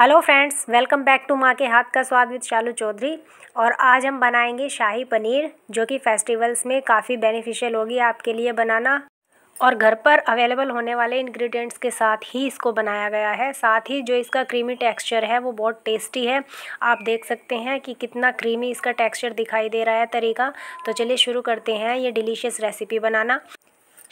hello friends welcome back to माँ के हाथ का स्वाद विद शालू चौधरी और आज हम बनाएंगे शाही पनीर जो कि फेस्टिवल्स में काफ़ी बेनिफिशियल होगी आपके लिए बनाना और घर पर अवेलेबल होने वाले इंग्रेडिएंट्स के साथ ही इसको बनाया गया है साथ ही जो इसका क्रीमी टेक्सचर है वो बहुत टेस्टी है आप देख सकते हैं कि कितना क्रीमी इसका टेक्सचर दिखाई दे रहा है तरीका तो चलिए शुरू करते हैं ये डिलीशियस रेसिपी बनाना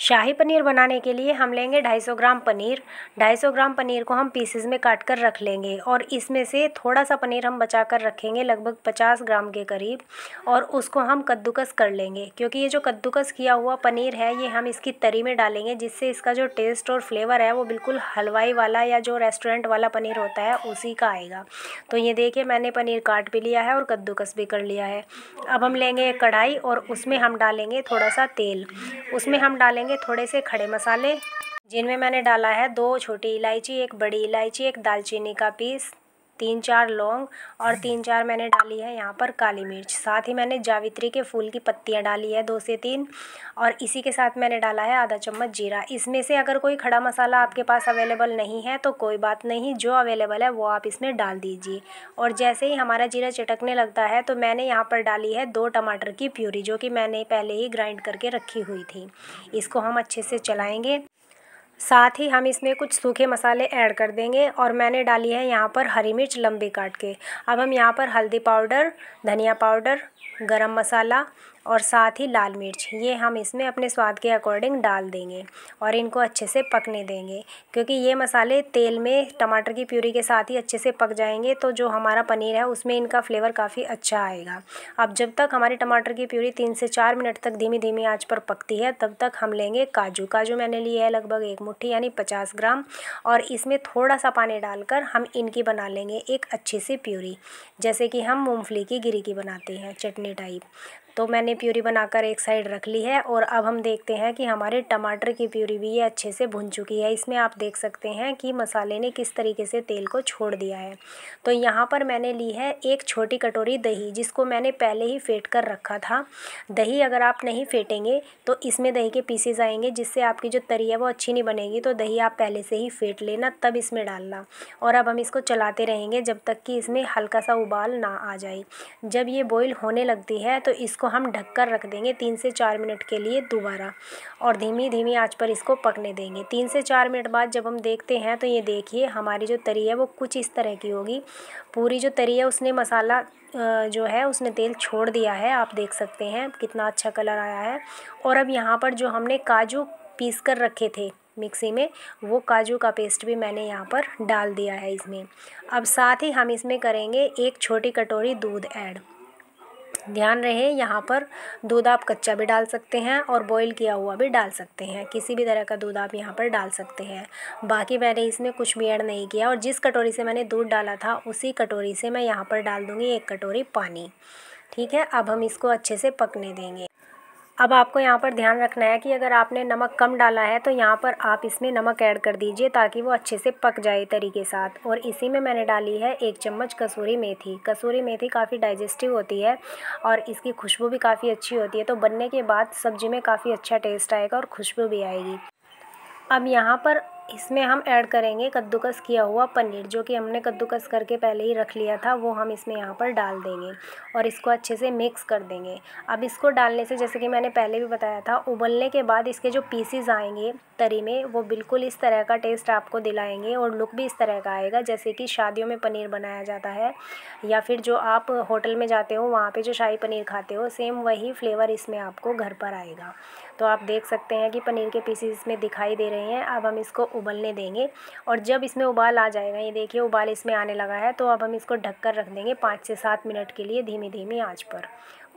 शाही पनीर बनाने के लिए हम लेंगे 250 ग्राम पनीर 250 ग्राम पनीर को हम पीसेस में काट कर रख लेंगे और इसमें से थोड़ा सा पनीर हम बचा कर रखेंगे लगभग 50 ग्राम के करीब और उसको हम कद्दूकस कर लेंगे क्योंकि ये जो कद्दूकस किया हुआ पनीर है ये हम इसकी तरी में डालेंगे जिससे इसका जो टेस्ट और फ्लेवर है वो बिल्कुल हलवाई वाला या जो रेस्टोरेंट वाला पनीर होता है उसी का आएगा तो ये देखिए मैंने पनीर काट भी लिया है और कद्दूकस भी कर लिया है अब हम लेंगे कढ़ाई और उसमें हम डालेंगे थोड़ा सा तेल उसमें हम डालेंगे डालेंगे थोड़े से खड़े मसाले जिनमें मैंने डाला है दो छोटी इलायची एक बड़ी इलायची एक दालचीनी का पीस तीन चार लौंग और तीन चार मैंने डाली है यहाँ पर काली मिर्च साथ ही मैंने जावित्री के फूल की पत्तियाँ डाली है दो से तीन और इसी के साथ मैंने डाला है आधा चम्मच जीरा इसमें से अगर कोई खड़ा मसाला आपके पास अवेलेबल नहीं है तो कोई बात नहीं जो अवेलेबल है वो आप इसमें डाल दीजिए और जैसे ही हमारा जीरा चटकने लगता है तो मैंने यहाँ पर डाली है दो टमाटर की प्यूरी जो कि मैंने पहले ही ग्राइंड करके रखी हुई थी इसको हम अच्छे से चलाएँगे साथ ही हम इसमें कुछ सूखे मसाले ऐड कर देंगे और मैंने डाली है यहाँ पर हरी मिर्च लंबी काट के अब हम यहाँ पर हल्दी पाउडर धनिया पाउडर गरम मसाला और साथ ही लाल मिर्च ये हम इसमें अपने स्वाद के अकॉर्डिंग डाल देंगे और इनको अच्छे से पकने देंगे क्योंकि ये मसाले तेल में टमाटर की प्यूरी के साथ ही अच्छे से पक जाएंगे तो जो हमारा पनीर है उसमें इनका फ्लेवर काफ़ी अच्छा आएगा अब जब तक हमारी टमाटर की प्यूरी तीन से चार मिनट तक धीमी धीमी आँच पर पकती है तब तक हम लेंगे काजू काजू मैंने लिए है लगभग एक मुट्ठी यानी पचास ग्राम और इसमें थोड़ा सा पानी डालकर हम इनकी बना लेंगे एक अच्छी सी प्यूरी जैसे कि हम मूँगफली की गिरी की बनाते हैं चटनी टाइप तो मैंने प्यूरी बनाकर एक साइड रख ली है और अब हम देखते हैं कि हमारे टमाटर की प्यूरी भी ये अच्छे से भुन चुकी है इसमें आप देख सकते हैं कि मसाले ने किस तरीके से तेल को छोड़ दिया है तो यहाँ पर मैंने ली है एक छोटी कटोरी दही जिसको मैंने पहले ही फेंट कर रखा था दही अगर आप नहीं फेंटेंगे तो इसमें दही के पीसेज आएंगे जिससे आपकी जो तरी है वो अच्छी नहीं बनेगी तो दही आप पहले से ही फेंट लेना तब इसमें डालना और अब हम इसको चलाते रहेंगे जब तक कि इसमें हल्का सा उबाल ना आ जाए जब ये बॉयल होने लगती है तो इसको इसको हम ढककर रख देंगे तीन से चार मिनट के लिए दोबारा और धीमी धीमी आँच पर इसको पकने देंगे तीन से चार मिनट बाद जब हम देखते हैं तो ये देखिए हमारी जो तरी है वो कुछ इस तरह की होगी पूरी जो तरी है उसने मसाला जो है उसने तेल छोड़ दिया है आप देख सकते हैं कितना अच्छा कलर आया है और अब यहाँ पर जो हमने काजू पीस कर रखे थे मिक्सी में वो काजू का पेस्ट भी मैंने यहाँ पर डाल दिया है इसमें अब साथ ही हम इसमें करेंगे एक छोटी कटोरी दूध ऐड ध्यान रहे यहाँ पर दूध आप कच्चा भी डाल सकते हैं और बॉईल किया हुआ भी डाल सकते हैं किसी भी तरह का दूध आप यहाँ पर डाल सकते हैं बाकी मैंने इसमें कुछ भी ऐड नहीं किया और जिस कटोरी से मैंने दूध डाला था उसी कटोरी से मैं यहाँ पर डाल दूँगी एक कटोरी पानी ठीक है अब हम इसको अच्छे से पकने देंगे अब आपको यहाँ पर ध्यान रखना है कि अगर आपने नमक कम डाला है तो यहाँ पर आप इसमें नमक ऐड कर दीजिए ताकि वो अच्छे से पक जाए तरीके साथ और इसी में मैंने डाली है एक चम्मच कसूरी मेथी कसूरी मेथी काफ़ी डाइजेस्टिव होती है और इसकी खुशबू भी काफ़ी अच्छी होती है तो बनने के बाद सब्ज़ी में काफ़ी अच्छा टेस्ट आएगा और खुशबू भी आएगी अब यहाँ पर इसमें हम ऐड करेंगे कद्दूकस किया हुआ पनीर जो कि हमने कद्दूकस करके पहले ही रख लिया था वो हम इसमें यहाँ पर डाल देंगे और इसको अच्छे से मिक्स कर देंगे अब इसको डालने से जैसे कि मैंने पहले भी बताया था उबलने के बाद इसके जो पीसीज आएंगे तरी में वो बिल्कुल इस तरह का टेस्ट आपको दिलाएंगे और लुक भी इस तरह का आएगा जैसे कि शादियों में पनीर बनाया जाता है या फिर जो आप होटल में जाते हो वहाँ पर जो शाही पनीर खाते हो सेम वही फ्लेवर इसमें आपको घर पर आएगा तो आप देख सकते हैं कि पनीर के पीसीज इसमें दिखाई दे रहे हैं अब हम इसको उबलने देंगे और जब इसमें उबाल आ जाएगा ये देखिए उबाल इसमें आने लगा है तो अब हम इसको ढक कर रख देंगे पाँच से सात मिनट के लिए धीमी धीमी आँच पर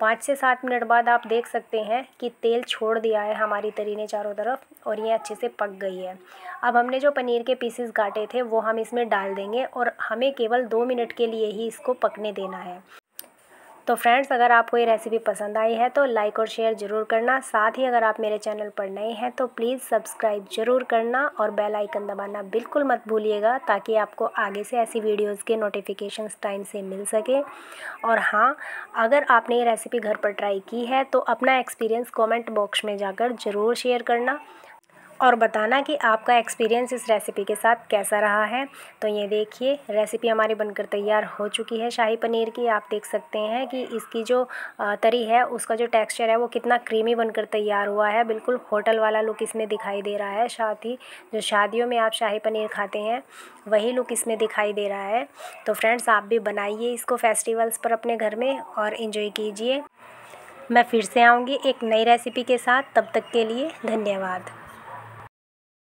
पाँच से सात मिनट बाद आप देख सकते हैं कि तेल छोड़ दिया है हमारी तरी ने चारों तरफ और ये अच्छे से पक गई है अब हमने जो पनीर के पीसेस काटे थे वो हम इसमें डाल देंगे और हमें केवल दो मिनट के लिए ही इसको पकने देना है तो फ्रेंड्स अगर आपको ये रेसिपी पसंद आई है तो लाइक और शेयर ज़रूर करना साथ ही अगर आप मेरे चैनल पर नए हैं तो प्लीज़ सब्सक्राइब ज़रूर करना और बेल आइकन दबाना बिल्कुल मत भूलिएगा ताकि आपको आगे से ऐसी वीडियोज़ के नोटिफिकेशन टाइम से मिल सके और हाँ अगर आपने ये रेसिपी घर पर ट्राई की है तो अपना एक्सपीरियंस कॉमेंट बॉक्स में जाकर ज़रूर शेयर करना और बताना कि आपका एक्सपीरियंस इस रेसिपी के साथ कैसा रहा है तो ये देखिए रेसिपी हमारी बनकर तैयार हो चुकी है शाही पनीर की आप देख सकते हैं कि इसकी जो तरी है उसका जो टेक्सचर है वो कितना क्रीमी बनकर तैयार हुआ है बिल्कुल होटल वाला लुक इसमें दिखाई दे रहा है साथ ही जो शादियों में आप शाही पनीर खाते हैं वही लुक इसमें दिखाई दे रहा है तो फ्रेंड्स आप भी बनाइए इसको फेस्टिवल्स पर अपने घर में और इन्जॉय कीजिए मैं फिर से आऊँगी एक नई रेसिपी के साथ तब तक के लिए धन्यवाद